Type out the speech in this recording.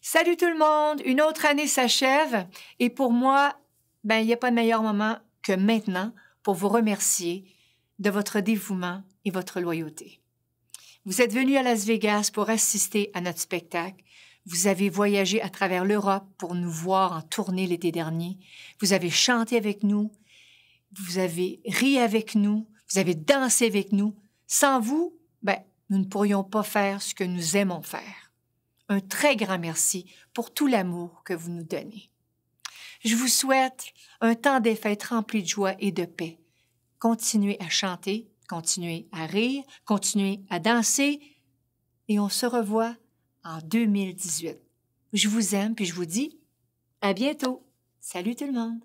Salut tout le monde! Une autre année s'achève et pour moi, ben, il n'y a pas de meilleur moment que maintenant pour vous remercier de votre dévouement et votre loyauté. Vous êtes venus à Las Vegas pour assister à notre spectacle. Vous avez voyagé à travers l'Europe pour nous voir en tournée l'été dernier. Vous avez chanté avec nous. Vous avez ri avec nous. Vous avez dansé avec nous. Sans vous, ben, nous ne pourrions pas faire ce que nous aimons faire un très grand merci pour tout l'amour que vous nous donnez. Je vous souhaite un temps des fêtes rempli de joie et de paix. Continuez à chanter, continuez à rire, continuez à danser et on se revoit en 2018. Je vous aime puis je vous dis à bientôt. Salut tout le monde.